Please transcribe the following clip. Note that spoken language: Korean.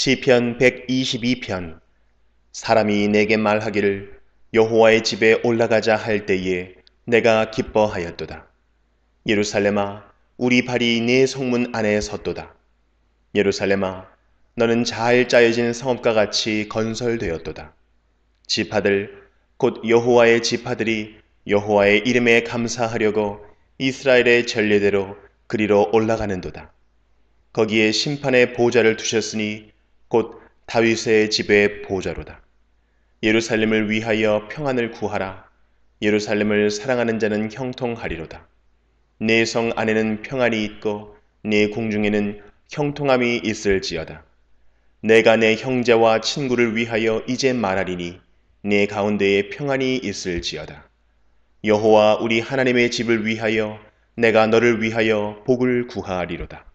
시편 122편 사람이 내게 말하기를 여호와의 집에 올라가자 할 때에 내가 기뻐하였도다. 예루살렘아 우리 발이 네 성문 안에 섰도다. 예루살렘아 너는 잘 짜여진 성읍과 같이 건설되었도다. 지파들 곧 여호와의 지파들이 여호와의 이름에 감사하려고 이스라엘의 전례대로 그리로 올라가는도다. 거기에 심판의 보좌를 두셨으니 곧 다윗의 집의 보좌로다. 예루살렘을 위하여 평안을 구하라. 예루살렘을 사랑하는 자는 형통하리로다. 내 성 안에는 평안이 있고 내 궁중에는 형통함이 있을지어다. 내가 내 형제와 친구를 위하여 이제 말하리니 내 가운데에 평안이 있을지어다. 여호와 우리 하나님의 집을 위하여 내가 너를 위하여 복을 구하리로다.